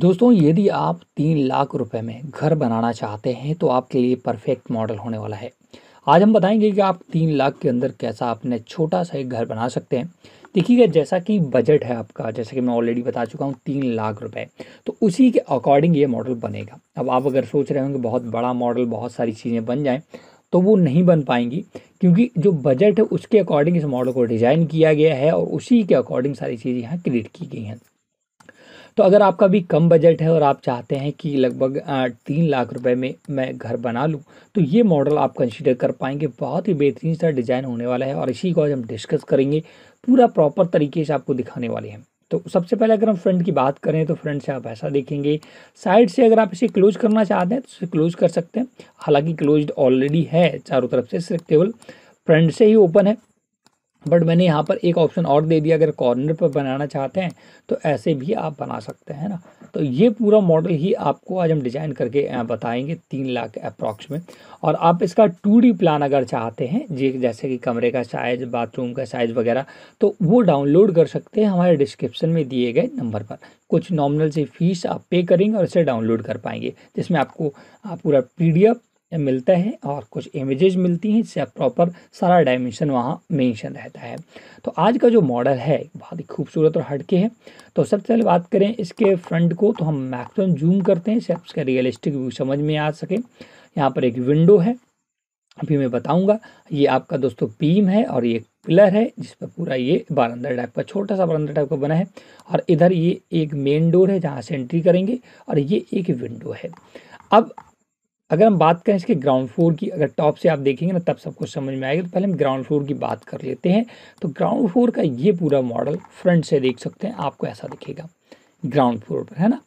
दोस्तों यदि आप तीन लाख रुपए में घर बनाना चाहते हैं तो आपके लिए परफेक्ट मॉडल होने वाला है आज हम बताएंगे कि आप तीन लाख के अंदर कैसा अपने छोटा सा एक घर बना सकते हैं देखिएगा जैसा कि बजट है आपका जैसे कि मैं ऑलरेडी बता चुका हूँ तीन लाख रुपए तो उसी के अकॉर्डिंग ये मॉडल बनेगा अब आप अगर सोच रहे होंगे बहुत बड़ा मॉडल बहुत सारी चीज़ें बन जाएँ तो वो नहीं बन पाएंगी क्योंकि जो बजट है उसके अकॉर्डिंग इस मॉडल को डिज़ाइन किया गया है और उसी के अकॉर्डिंग सारी चीज़ें यहाँ क्रिएट की गई हैं तो अगर आपका भी कम बजट है और आप चाहते हैं कि लगभग तीन लाख रुपए में मैं घर बना लूँ तो ये मॉडल आप कंसिडर कर पाएंगे बहुत ही बेहतरीन सा डिज़ाइन होने वाला है और इसी को आज हम डिस्कस करेंगे पूरा प्रॉपर तरीके से आपको दिखाने वाले हैं तो सबसे पहले अगर हम फ्रंट की बात करें तो फ्रंट से आप ऐसा देखेंगे साइड से अगर आप इसे क्लोज करना चाहते हैं तो इसे क्लोज कर सकते हैं हालांकि क्लोज ऑलरेडी है चारों तरफ से सिर्फ केवल फ्रंट से ही ओपन है बट मैंने यहाँ पर एक ऑप्शन और दे दिया अगर कॉर्नर पर बनाना चाहते हैं तो ऐसे भी आप बना सकते हैं ना तो ये पूरा मॉडल ही आपको आज हम डिज़ाइन करके बताएंगे तीन लाख अप्रॉक्स में और आप इसका टू प्लान अगर चाहते हैं जी जैसे कि कमरे का साइज़ बाथरूम का साइज़ वगैरह तो वो डाउनलोड कर सकते हैं हमारे डिस्क्रिप्शन में दिए गए नंबर पर कुछ नॉमिनल से फीस आप पे करेंगे और इसे डाउनलोड कर पाएंगे जिसमें आपको आप पूरा पी मिलता है और कुछ इमेजेस मिलती हैं जिससे प्रॉपर सारा डायमेंशन वहाँ मेंशन रहता है तो आज का जो मॉडल है बहुत ही खूबसूरत और हटके है तो सबसे पहले बात करें इसके फ्रंट को तो हम मैक्सिमम जूम करते हैं इससे इसका रियलिस्टिक व्यू समझ में आ सके यहाँ पर एक विंडो है अभी मैं बताऊंगा ये आपका दोस्तों पीम है और ये पिलर है जिस पर पूरा ये बारंदा टाइप का छोटा सा बारंदा टाइप का बना है और इधर ये एक मेन डोर है जहाँ से एंट्री करेंगे और ये एक विंडो है अब अगर हम बात करें इसके ग्राउंड फ्लोर की अगर टॉप से आप देखेंगे ना तब सब कुछ समझ में आएगा तो पहले हम ग्राउंड फ्लोर की बात कर लेते हैं तो ग्राउंड फ्लोर का ये पूरा मॉडल फ्रंट से देख सकते हैं आपको ऐसा दिखेगा ग्राउंड फ्लोर पर है ना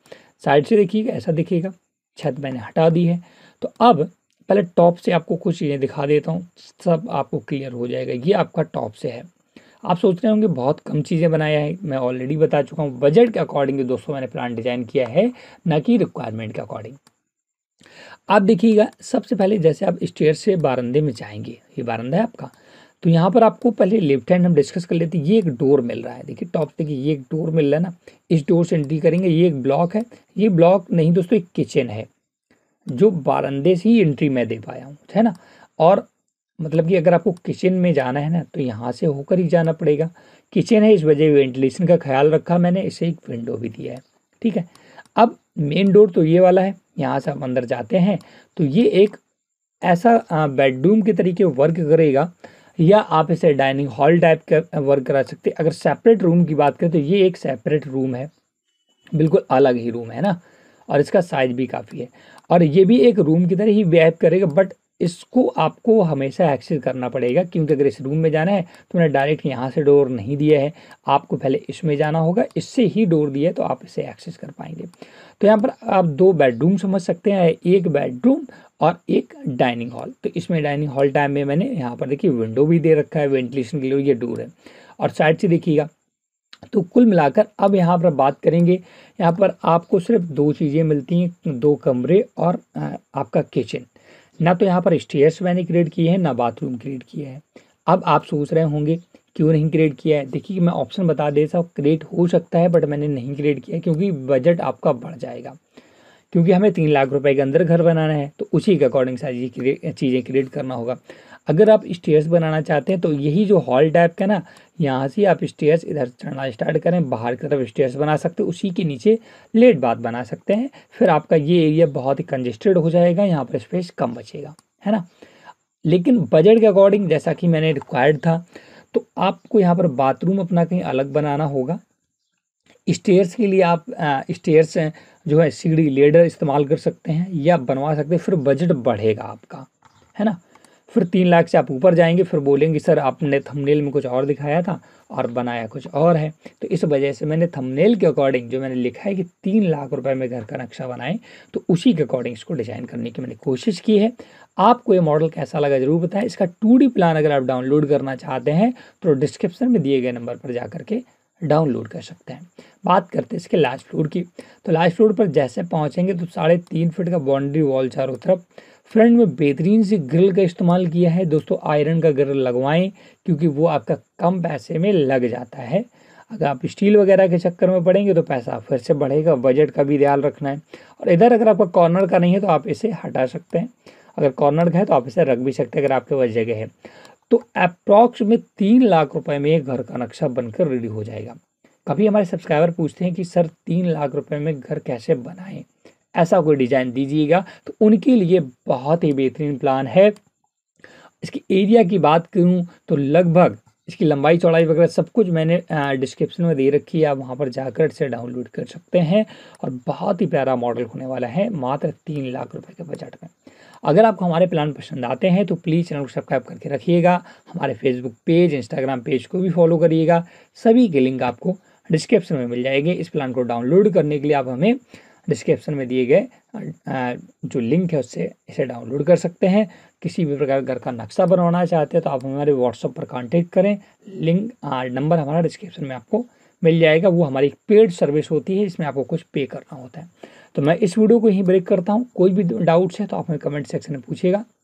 साइड से देखिएगा ऐसा दिखेगा छत मैंने हटा दी है तो अब पहले टॉप से आपको कुछ चीज़ें दिखा देता हूँ सब आपको क्लियर हो जाएगा ये आपका टॉप से है आप सोच रहे होंगे बहुत कम चीज़ें बनाया है मैं ऑलरेडी बता चुका हूँ बजट के अकॉर्डिंग दोस्तों मैंने प्लान डिज़ाइन किया है ना कि रिक्वायरमेंट के अकॉर्डिंग आप देखिएगा सबसे पहले जैसे आप स्टेयर से बारंदे में जाएंगे ये बारंदा है आपका तो यहाँ पर आपको पहले लेफ्ट हैंड हम डिस्कस कर लेते हैं ये एक डोर मिल रहा है देखिए टॉप देखिए ये एक डोर मिल रहा है ना इस डोर से एंट्री करेंगे ये एक ब्लॉक है ये ब्लॉक नहीं दोस्तों एक किचन है जो बारंदे से ही एंट्री मैं दे पाया हूँ है ना और मतलब कि अगर आपको किचन में जाना है ना तो यहाँ से होकर ही जाना पड़ेगा किचन है इस वजह वेंटिलेशन का ख्याल रखा मैंने इसे एक विंडो भी दिया है ठीक है अब मेन डोर तो ये वाला है यहाँ से हम अंदर जाते हैं तो ये एक ऐसा बेडरूम के तरीके वर्क करेगा या आप इसे डाइनिंग हॉल टाइप का वर्क करा सकते अगर सेपरेट रूम की बात करें तो ये एक सेपरेट रूम है बिल्कुल अलग ही रूम है ना और इसका साइज भी काफ़ी है और ये भी एक रूम की तरह ही बिहेव करेगा बट इसको आपको हमेशा एक्सेस करना पड़ेगा क्योंकि अगर इस रूम में जाना है तो मैंने डायरेक्ट यहाँ से डोर नहीं दिया है आपको पहले इसमें जाना होगा इससे ही डोर दिया है तो आप इसे एक्सेस कर पाएंगे तो यहाँ पर आप दो बेडरूम समझ सकते हैं एक बेडरूम और एक डाइनिंग हॉल तो इसमें डाइनिंग हॉल टाइम में मैंने यहाँ पर देखिए विंडो भी दे रखा है वेंटिलेशन के लिए ये डोर है और साइड से देखिएगा तो कुल मिलाकर अब यहाँ पर बात करेंगे यहाँ पर आपको सिर्फ दो चीज़ें मिलती हैं दो कमरे और आपका किचन ना तो यहाँ पर स्टेयर्स मैंने क्रिएट किए हैं ना बाथरूम क्रिएट किए हैं अब आप सोच रहे होंगे क्यों नहीं क्रिएट किया है देखिए मैं ऑप्शन बता देता हूँ क्रिएट हो सकता है बट मैंने नहीं क्रिएट किया क्योंकि बजट आपका बढ़ जाएगा क्योंकि हमें तीन लाख रुपए के अंदर घर बनाना है तो उसी के अकॉर्डिंग सारी चीज़ें क्रिएट करना होगा अगर आप स्टेयर्स बनाना चाहते हैं तो यही जो हॉल टाइप का ना यहाँ से आप स्टेयर्स इधर चढ़ना स्टार्ट करें बाहर की तरफ स्टेयर्स बना सकते हैं उसी के नीचे लेट बाथ बना सकते हैं फिर आपका ये एरिया बहुत ही कंजेस्टेड हो जाएगा यहाँ पर स्पेस कम बचेगा है ना लेकिन बजट के अकॉर्डिंग जैसा कि मैंने रिक्वायर्ड था तो आपको यहाँ पर बाथरूम अपना कहीं अलग बनाना होगा स्टेयर्स के लिए आप स्टेयर्स जो है सीढ़ी लेडर इस्तेमाल कर सकते हैं या बनवा सकते हैं फिर बजट बढ़ेगा आपका है ना फिर तीन लाख से आप ऊपर जाएंगे फिर बोलेंगे सर आपने थंबनेल में कुछ और दिखाया था और बनाया कुछ और है तो इस वजह से मैंने थंबनेल के अकॉर्डिंग जो मैंने लिखा है कि तीन लाख रुपए में घर का नक्शा बनाएं तो उसी के अकॉर्डिंग इसको डिज़ाइन करने की मैंने कोशिश की है आपको ये मॉडल कैसा लगा जरूर बताएं इसका टू प्लान अगर आप डाउनलोड करना चाहते हैं तो डिस्क्रिप्सन में दिए गए नंबर पर जा करके डाउनलोड कर सकते हैं बात करते हैं इसके लास्ट फ्लोर की तो लास्ट फ्लोर पर जैसे पहुंचेंगे तो साढ़े तीन फीट का बाउंड्री वॉल चारों तरफ फ्रंट में बेहतरीन से ग्रिल का इस्तेमाल किया है दोस्तों आयरन का ग्रिल लगवाएं क्योंकि वो आपका कम पैसे में लग जाता है अगर आप स्टील वगैरह के चक्कर में पड़ेंगे तो पैसा फिर से बढ़ेगा बजट का भी ध्यान रखना है और इधर अगर आपका कॉर्नर का नहीं है तो आप इसे हटा सकते हैं अगर कॉर्नर का है तो आप इसे रख भी सकते हैं अगर आपके पास जगह है तो अप्रॉक्स में तीन लाख रुपए में एक घर का नक्शा बनकर रेडी हो जाएगा कभी हमारे सब्सक्राइबर पूछते हैं कि सर तीन लाख रुपए में घर कैसे बनाएं ऐसा कोई डिज़ाइन दीजिएगा तो उनके लिए बहुत ही बेहतरीन प्लान है इसकी एरिया की बात करूँ तो लगभग इसकी लंबाई चौड़ाई वगैरह सब कुछ मैंने डिस्क्रिप्शन में दे रखी है आप वहाँ पर जाकर इसे डाउनलोड कर सकते हैं और बहुत ही प्यारा मॉडल होने वाला है मात्र तीन लाख रुपए के बजट में अगर आपको हमारे प्लान पसंद आते हैं तो प्लीज़ चैनल को सब्सक्राइब करके रखिएगा हमारे फेसबुक पेज इंस्टाग्राम पेज को भी फॉलो करिएगा सभी के लिंक आपको डिस्क्रिप्शन में मिल जाएंगे इस प्लान को डाउनलोड करने के लिए आप हमें डिस्क्रिप्शन में दिए गए जो लिंक है उससे इसे डाउनलोड कर सकते हैं किसी भी प्रकार घर का नक्शा बनवाना चाहते हैं तो आप हमारे व्हाट्सअप पर कांटेक्ट करें लिंक नंबर हमारा डिस्क्रिप्शन में आपको मिल जाएगा वो हमारी पेड सर्विस होती है जिसमें आपको कुछ पे करना होता है तो मैं इस वीडियो को यहीं ब्रेक करता हूँ कोई भी डाउट्स है तो आप हमें कमेंट सेक्शन में पूछिएगा